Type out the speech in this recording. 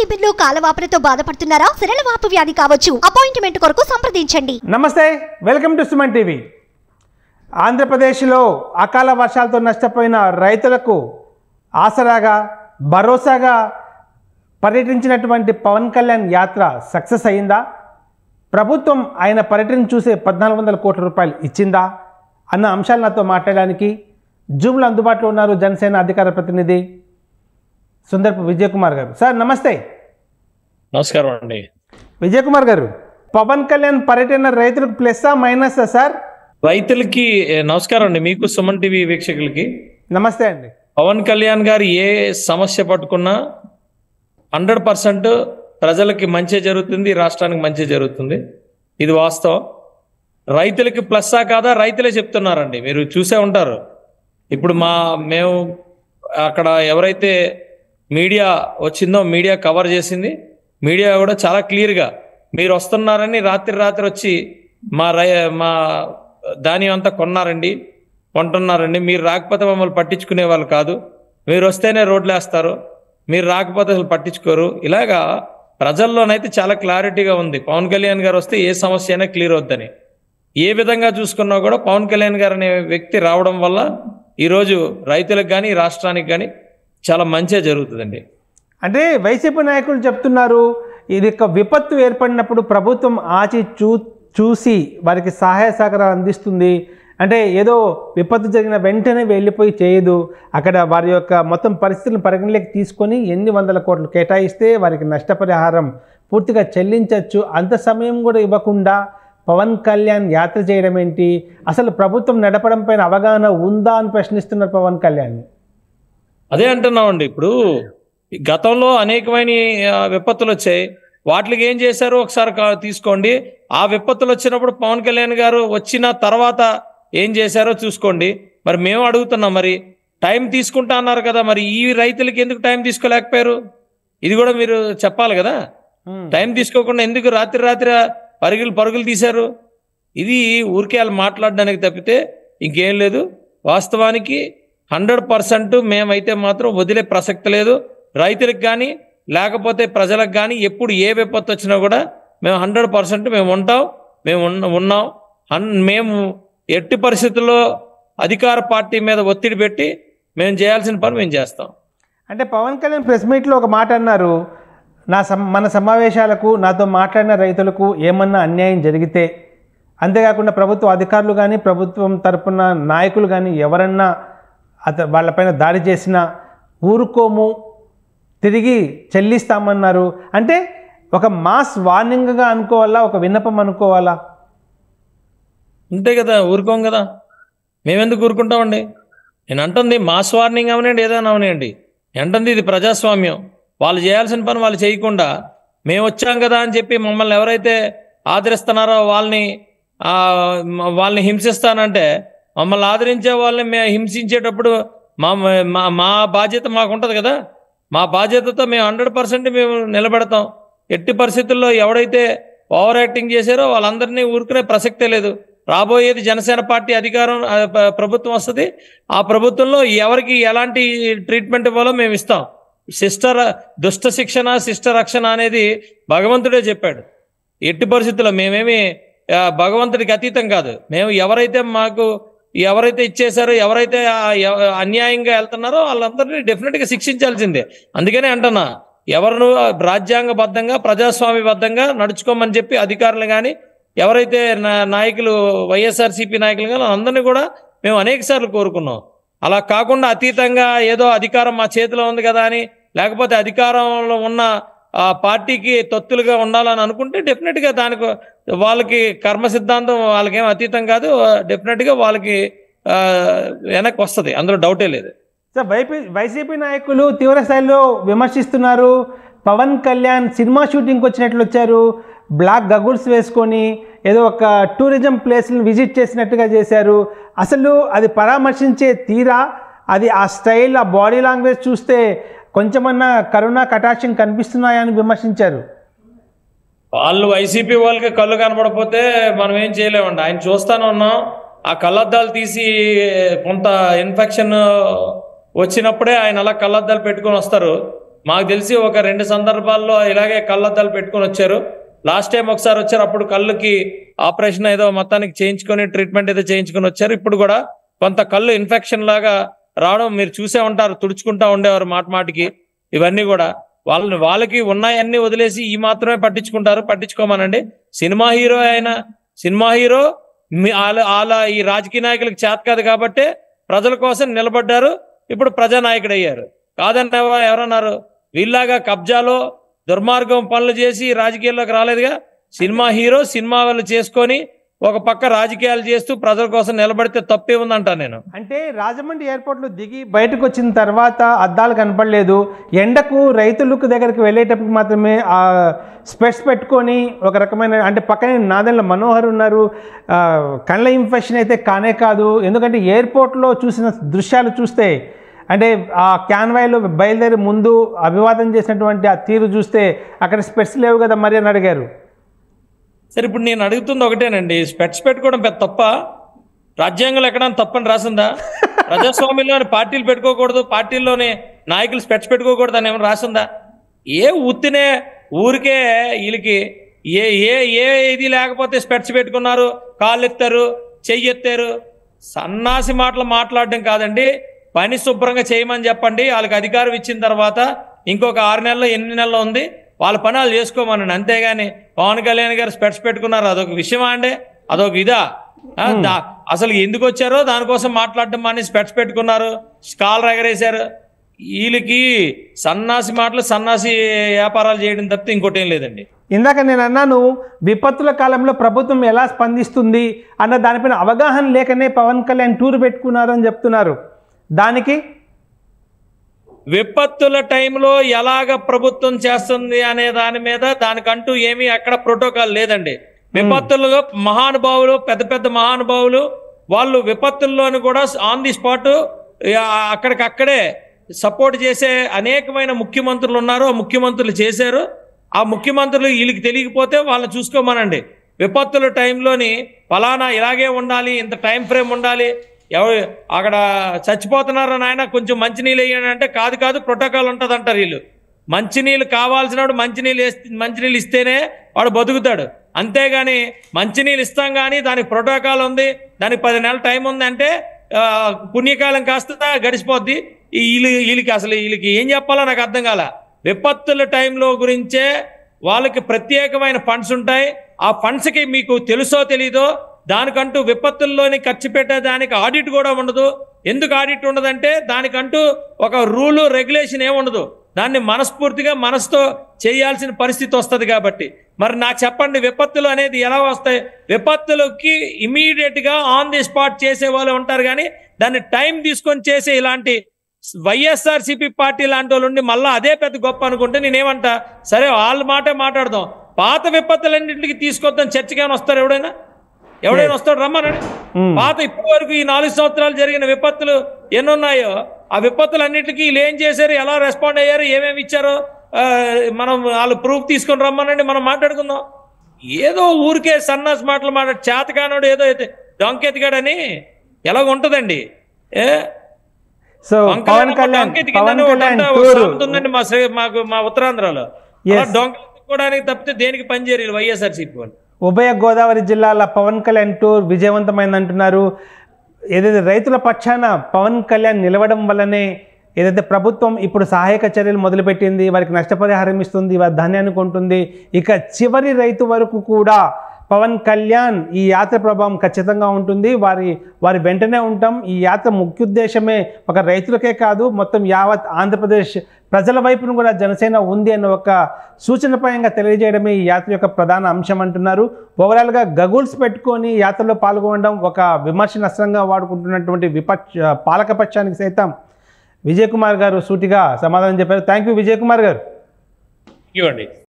టిఫిన్లు కాలవాపులతో బాధపడుతున్నారా వ్యాధి కావచ్చు అపాయింట్మెంట్ కొరకు సంప్రదించండి నమస్తే వెల్కమ్ టు సుమన్ టీవీ ఆంధ్రప్రదేశ్లో అకాల వర్షాలతో నష్టపోయిన రైతులకు ఆసరాగా భరోసాగా పర్యటించినటువంటి పవన్ కళ్యాణ్ యాత్ర సక్సెస్ అయిందా ప్రభుత్వం ఆయన పర్యటన చూసే పద్నాలుగు వందల కోట్ల రూపాయలు ఇచ్చిందా అన్న అంశాలు నాతో మాట్లాడడానికి జూమ్లో అందుబాటులో ఉన్నారు జనసేన అధికార ప్రతినిధి సుందర్పు విజయ్ కుమార్ గారు సార్ నమస్తే నమస్కారం అండి విజయకుమార్ కుమార్ గారు పవన్ కళ్యాణ్ పర్యటన రైతులకు ప్లస్సా మైనసా సార్ రైతులకి నమస్కారం అండి మీకు సుమన్ టీవీ వీక్షకులకి నమస్తే అండి పవన్ కళ్యాణ్ గారు ఏ సమస్య పట్టుకున్నా హండ్రెడ్ పర్సెంట్ ప్రజలకి మంచి జరుగుతుంది రాష్ట్రానికి మంచి జరుగుతుంది ఇది వాస్తవం రైతులకి ప్లస్సా కాదా రైతులే చెప్తున్నారండి మీరు చూసే ఉంటారు ఇప్పుడు మా మేము అక్కడ ఎవరైతే మీడియా వచ్చిందో మీడియా కవర్ చేసింది మీడియా కూడా చాలా క్లియర్గా మీరు వస్తున్నారని రాత్రి రాత్రి వచ్చి మా రై మా ధాన్యం అంతా కొన్నారండి కొంటున్నారండి మీరు రాకపోతే మమ్మల్ని పట్టించుకునే వాళ్ళు కాదు మీరు వస్తేనే రోడ్లు వేస్తారు మీరు రాకపోతే అసలు పట్టించుకోరు ఇలాగా ప్రజల్లోనైతే చాలా క్లారిటీగా ఉంది పవన్ కళ్యాణ్ గారు వస్తే ఏ సమస్య అయినా క్లియర్ అవుద్దని ఏ విధంగా చూసుకున్నా కూడా పవన్ కళ్యాణ్ గారు అనే వ్యక్తి రావడం వల్ల ఈరోజు రైతులకు కానీ రాష్ట్రానికి కానీ చాలా మంచిగా జరుగుతుందండి అంటే వైసీపీ నాయకులు చెప్తున్నారు ఇది యొక్క విపత్తు ఏర్పడినప్పుడు ప్రభుత్వం ఆచి చూ చూసి వారికి సహాయ సహకారాలు అందిస్తుంది అంటే ఏదో విపత్తు జరిగిన వెంటనే వెళ్ళిపోయి చేయదు అక్కడ వారి యొక్క మొత్తం పరిస్థితులను పరిగణలోకి తీసుకొని ఎన్ని వందల కోట్లు కేటాయిస్తే వారికి నష్టపరిహారం పూర్తిగా చెల్లించవచ్చు అంత సమయం కూడా ఇవ్వకుండా పవన్ కళ్యాణ్ యాత్ర చేయడం ఏంటి అసలు ప్రభుత్వం నడపడం పైన అవగాహన ఉందా అని ప్రశ్నిస్తున్నారు పవన్ కళ్యాణ్ అదే అంటున్నామండి ఇప్పుడు గతంలో అనేకమైన విపత్తులు వచ్చాయి వాటికి ఏం చేశారు ఒకసారి తీసుకోండి ఆ విపత్తులు వచ్చినప్పుడు పవన్ కళ్యాణ్ గారు వచ్చిన తర్వాత ఏం చేశారో చూసుకోండి మరి మేము అడుగుతున్నాం మరి టైం తీసుకుంటా అన్నారు కదా మరి ఈ రైతులకి ఎందుకు టైం తీసుకోలేకపోయారు ఇది కూడా మీరు చెప్పాలి కదా టైం తీసుకోకుండా ఎందుకు రాత్రి రాత్రి పరుగులు పరుగులు తీశారు ఇది ఊరికే వాళ్ళు మాట్లాడడానికి తప్పితే ఇంకేం లేదు వాస్తవానికి హండ్రెడ్ పర్సెంట్ మేమైతే మాత్రం వదిలే ప్రసక్తి లేదు రైతులకు కానీ లేకపోతే ప్రజలకు కానీ ఎప్పుడు ఏ విపత్తు వచ్చినా కూడా మేము హండ్రెడ్ పర్సెంట్ మేము ఉంటాం మేము ఉన్నాం అన్ మేము ఎట్టి పరిస్థితుల్లో అధికార పార్టీ మీద ఒత్తిడి పెట్టి మేము చేయాల్సిన పని మేము చేస్తాం అంటే పవన్ కళ్యాణ్ ప్రెస్ మీట్లో ఒక మాట అన్నారు నా మన సమావేశాలకు నాతో మాట్లాడిన రైతులకు ఏమన్నా అన్యాయం జరిగితే అంతేకాకుండా ప్రభుత్వ అధికారులు కానీ ప్రభుత్వం తరపున నాయకులు కానీ ఎవరన్నా అత వాళ్ళపైన దాడి చేసిన ఊరుకోము తిరిగి చెల్లిస్తామన్నారు అంటే ఒక మాస్ వార్నింగ్గా అనుకోవాలా ఒక విన్నపం అనుకోవాలా ఉంటే కదా ఊరుకోం కదా మేమెందుకు ఊరుకుంటామండి నేను అంటుంది మాస్ వార్నింగ్ అవనండి ఏదైనా అవనండి అంటుంది ఇది ప్రజాస్వామ్యం వాళ్ళు చేయాల్సిన పని వాళ్ళు చేయకుండా మేము వచ్చాం కదా అని చెప్పి మమ్మల్ని ఎవరైతే ఆదరిస్తున్నారో వాళ్ళని వాళ్ళని హింసిస్తానంటే మమ్మల్ని ఆదరించే వాళ్ళని మేము హింసించేటప్పుడు మా మా మా బాధ్యత మాకు ఉంటుంది కదా మా బాధ్యతతో మేము హండ్రెడ్ పర్సెంట్ మేము నిలబెడతాం ఎట్టి పరిస్థితుల్లో ఎవడైతే ఓవర్ యాక్టింగ్ చేశారో వాళ్ళందరినీ ఊరుకునే ప్రసక్తే లేదు రాబోయేది జనసేన పార్టీ అధికారం ప్రభుత్వం వస్తుంది ఆ ప్రభుత్వంలో ఎవరికి ఎలాంటి ట్రీట్మెంట్ ఇవ్వాలో మేము ఇస్తాం సిస్టర్ దుష్ట శిక్షణ శిష్ట రక్షణ అనేది భగవంతుడే చెప్పాడు ఎట్టి పరిస్థితుల్లో మేమేమి భగవంతుడికి అతీతం కాదు మేము ఎవరైతే మాకు ఎవరైతే ఇచ్చేసారో ఎవరైతే అన్యాయంగా వెళ్తున్నారో వాళ్ళందరినీ డెఫినెట్గా శిక్షించాల్సిందే అందుకనే అంటున్నా ఎవరు రాజ్యాంగబద్ధంగా ప్రజాస్వామ్యబద్ధంగా నడుచుకోమని చెప్పి అధికారులు కానీ ఎవరైతే నాయకులు వైఎస్ఆర్సీపీ నాయకులు కానీ అందరినీ కూడా మేము అనేక కోరుకున్నాం అలా కాకుండా అతీతంగా ఏదో అధికారం మా చేతిలో ఉంది కదా అని లేకపోతే అధికారంలో ఉన్న పార్టీకి తొత్తులుగా ఉండాలని అనుకుంటే డెఫినెట్గా దానికి వాళ్ళకి కర్మ సిద్ధాంతం వాళ్ళకేం అతీతం కాదు డెఫినెట్గా వాళ్ళకి వెనక్కి వస్తుంది అందులో డౌటే లేదు సార్ వైపీ వైసీపీ నాయకులు తీవ్రస్థాయిలో విమర్శిస్తున్నారు పవన్ కళ్యాణ్ సినిమా షూటింగ్కి వచ్చినట్లు వచ్చారు బ్లాక్ గగుల్స్ వేసుకొని ఏదో ఒక టూరిజం ప్లేస్ని విజిట్ చేసినట్టుగా చేశారు అసలు అది పరామర్శించే తీరా అది ఆ స్టైల్ ఆ బాడీ లాంగ్వేజ్ చూస్తే కొంచెమన్నా కరోనా కటాక్షం కనిపిస్తున్నాయని విమర్శించారు వాళ్ళు వైసీపీ వాళ్ళకి కళ్ళు కనబడపోతే మనం ఏం చేయలేమండి ఆయన చూస్తానే ఉన్నాం ఆ కళ్ళద్దాలు తీసి కొంత ఇన్ఫెక్షన్ వచ్చినప్పుడే ఆయన అలా కళ్ళద్దాలు పెట్టుకొని వస్తారు మాకు తెలిసి ఒక రెండు సందర్భాల్లో ఇలాగే కళ్ళద్దాలు పెట్టుకొని వచ్చారు లాస్ట్ టైం ఒకసారి వచ్చారు అప్పుడు కళ్ళుకి ఆపరేషన్ ఏదో మొత్తానికి చేయించుకొని ట్రీట్మెంట్ ఏదో చేయించుకొని వచ్చారు ఇప్పుడు కూడా కొంత కళ్ళు ఇన్ఫెక్షన్ లాగా రావడం మీరు చూసే ఉంటారు తుడుచుకుంటా ఉండేవారు మాట మాటికి ఇవన్నీ కూడా వాళ్ళని వాళ్ళకి ఉన్నాయన్నీ వదిలేసి ఈ మాత్రమే పట్టించుకుంటారు పట్టించుకోమనండి సినిమా హీరో అయినా సినిమా హీరో అలా ఈ రాజకీయ నాయకులకు చేత కాదు కాబట్టే ప్రజల కోసం నిలబడ్డారు ఇప్పుడు ప్రజానాయకుడు అయ్యారు కాదంటే ఎవరన్నారు వీళ్ళగా కబ్జాలో దుర్మార్గం పనులు చేసి రాజకీయాల్లోకి రాలేదుగా సినిమా హీరో సినిమా వాళ్ళు చేసుకొని ఒక పక్క రాజకీయాలు చేస్తూ ప్రజల కోసం నిలబడితే తప్పే ఉందంట నేను అంటే రాజమండ్రి ఎయిర్పోర్ట్లో దిగి బయటకు వచ్చిన తర్వాత అద్దాలు కనపడలేదు ఎండకు రైతులకు దగ్గరికి వెళ్ళేటప్పుడు మాత్రమే ఆ స్పెట్స్ పెట్టుకొని ఒక రకమైన అంటే పక్కనే నాదెళ్ళ మనోహర్ ఉన్నారు కళ్ళ ఇన్ఫెక్షన్ అయితే కానే కాదు ఎందుకంటే ఎయిర్పోర్ట్లో చూసిన దృశ్యాలు చూస్తే అంటే ఆ క్యాన్వాయ్లో బయలుదేరి ముందు అభివాదం చేసినటువంటి ఆ తీరు చూస్తే అక్కడ స్పెట్స్ లేవు కదా మరి అని అడిగారు సరే ఇప్పుడు నేను అడుగుతుంది ఒకటేనండి స్పెట్స్ పెట్టుకోవడం పెద్ద తప్ప రాజ్యాంగంలో ఎక్కడ తప్పని రాసిందా ప్రజాస్వామ్యంలోని పార్టీలు పెట్టుకోకూడదు పార్టీల్లోని నాయకులు స్పెట్స్ పెట్టుకోకూడదు అని ఏమైనా రాసిందా ఏ ఉత్తినే ఊరికే వీళ్ళకి ఏ ఏ ఏ ఇది లేకపోతే స్పెట్స్ పెట్టుకున్నారు కాళ్ళు ఎత్తారు చెయ్యి ఎత్తారు సన్నాసి మాటలు మాట్లాడడం కాదండి పని శుభ్రంగా చేయమని చెప్పండి వాళ్ళకి అధికారం ఇచ్చిన తర్వాత ఇంకొక ఆరు నెలలు ఎన్ని నెలలు ఉంది వాళ్ళ పని వాళ్ళు చేసుకోమనండి అంతేగాని పవన్ కళ్యాణ్ గారు స్పెట్స్ పెట్టుకున్నారు అదొక విషయమా అండి అదొక ఇదా అసలు ఎందుకు వచ్చారో దానికోసం మాట్లాడడం అని స్పెట్స్ పెట్టుకున్నారు స్కాలర్ ఎగరేశారు వీళ్ళకి సన్నాసి మాటలు సన్నాసి వ్యాపారాలు చేయడం తప్పితే ఇంకోటి ఏం లేదండి ఇందాక నేను అన్నాను విపత్తుల కాలంలో ప్రభుత్వం ఎలా స్పందిస్తుంది అన్న దానిపైన అవగాహన లేకనే పవన్ కళ్యాణ్ టూర్ పెట్టుకున్నారు అని చెప్తున్నారు దానికి విపత్తుల టైంలో ఎలాగ ప్రభుత్వం చేస్తుంది అనే దాని మీద దానికంటూ ఏమీ అక్కడ ప్రోటోకాల్ లేదండి విపత్తులలో మహానుభావులు పెద్ద పెద్ద మహానుభావులు వాళ్ళు విపత్తుల్లోని కూడా ఆన్ ది స్పాట్ అక్కడికక్కడే సపోర్ట్ చేసే అనేకమైన ముఖ్యమంత్రులు ఉన్నారు ఆ ముఖ్యమంత్రులు చేశారు ఆ ముఖ్యమంత్రులు వీళ్ళకి తెలియకపోతే వాళ్ళని చూసుకోమనండి విపత్తుల టైంలోని ఫలానా ఇలాగే ఉండాలి ఇంత టైం ఫ్రేమ్ ఉండాలి ఎవరు అక్కడ చచ్చిపోతున్నారు నాయన కొంచెం మంచినీళ్ళు వేయండి అంటే కాదు కాదు ప్రోటోకాల్ ఉంటుంది అంటారు వీళ్ళు మంచినీళ్ళు కావాల్సినప్పుడు మంచినీళ్ళు వేస్తే మంచినీళ్ళు ఇస్తేనే వాడు బతుకుతాడు అంతేగాని మంచినీళ్ళు ఇస్తాం కానీ దానికి ప్రోటోకాల్ ఉంది దానికి పది నెలల టైం ఉందంటే పుణ్యకాలం కాస్త గడిచిపోద్ది వీళ్ళు వీళ్ళకి అసలు వీళ్ళకి ఏం చెప్పాలో నాకు అర్థం కాల విపత్తుల టైంలో గురించే వాళ్ళకి ప్రత్యేకమైన ఫండ్స్ ఉంటాయి ఆ ఫండ్స్కి మీకు తెలుసో తెలీదో దానికంటూ విపత్తుల్లోని ఖర్చు పెట్టేదానికి ఆడిట్ కూడా ఉండదు ఎందుకు ఆడిట్ ఉండదంటే దానికంటూ ఒక రూలు రెగ్యులేషన్ ఏముండదు దాన్ని మనస్ఫూర్తిగా మనసుతో చేయాల్సిన పరిస్థితి వస్తుంది కాబట్టి మరి నాకు చెప్పండి విపత్తులు అనేది ఎలా వస్తాయి విపత్తులకి ఇమీడియట్గా ఆన్ ది స్పాట్ చేసే వాళ్ళు ఉంటారు కానీ దాన్ని టైం తీసుకొని చేసే ఇలాంటి వైఎస్ఆర్సీపీ పార్టీ లాంటి వాళ్ళు ఉండి మళ్ళీ అదే పెద్ద గొప్ప అనుకుంటే నేనేమంటా సరే వాళ్ళ మాటే మాట్లాడదాం పాత విపత్తులన్నింటికి తీసుకొద్దాం చర్చకేమైనా వస్తారు ఎవడైనా ఎవడైనా వస్తాడు రమ్మనండి పాత ఇప్పటి వరకు ఈ నాలుగు సంవత్సరాలు జరిగిన విపత్తులు ఎన్నున్నాయో ఆ విపత్తులన్నిటికీ వీళ్ళు ఏం చేశారు ఎలా రెస్పాండ్ అయ్యారు ఏమేమి ఇచ్చారో మనం వాళ్ళు ప్రూఫ్ తీసుకొని రమ్మనండి మనం మాట్లాడుకుందాం ఏదో ఊరికే సన్నాస్ మాటలు మాట్లాడు చేతకానోడు ఏదో అయితే డొంకెతిగాడని ఎలా ఉంటుందండి ఏ ఉందండి మా మాకు మా ఉత్తరాంధ్రలో డొంకెత్తుకోవడానికి తప్పితే దేనికి పనిచేయరు వైఎస్ఆర్సీపీ వాళ్ళు ఉభయ గోదావరి జిల్లాల పవన్ కళ్యాణ్ టూర్ విజయవంతమైందంటున్నారు ఏదైతే రైతుల పక్షాన పవన్ కళ్యాణ్ నిలవడం వల్లనే ఏదైతే ప్రభుత్వం ఇప్పుడు సహాయక చర్యలు మొదలుపెట్టింది వారికి నష్టపరిహారం ఇస్తుంది వారి ధాన్యాన్ని కొంటుంది ఇక చివరి రైతు వరకు కూడా పవన్ కళ్యాణ్ ఈ యాత్ర ప్రభావం ఖచ్చితంగా ఉంటుంది వారి వారి వెంటనే ఉంటాం ఈ యాత్ర ముఖ్యోద్దేశమే ఒక రైతులకే కాదు మొత్తం యావత్ ఆంధ్రప్రదేశ్ ప్రజల వైపును కూడా జనసేన ఉంది అన్న ఒక సూచనపరంగా తెలియజేయడమే ఈ యాత్ర యొక్క ప్రధాన అంశం అంటున్నారు ఓవరాల్గా గగుల్స్ పెట్టుకొని యాత్రలో పాల్గొనడం ఒక విమర్శనస్త్రంగా వాడుకుంటున్నటువంటి విపక్ష పాలకపక్షానికి సైతం విజయ్ కుమార్ గారు సూటిగా సమాధానం చెప్పారు థ్యాంక్ యూ విజయ్ కుమార్ గారు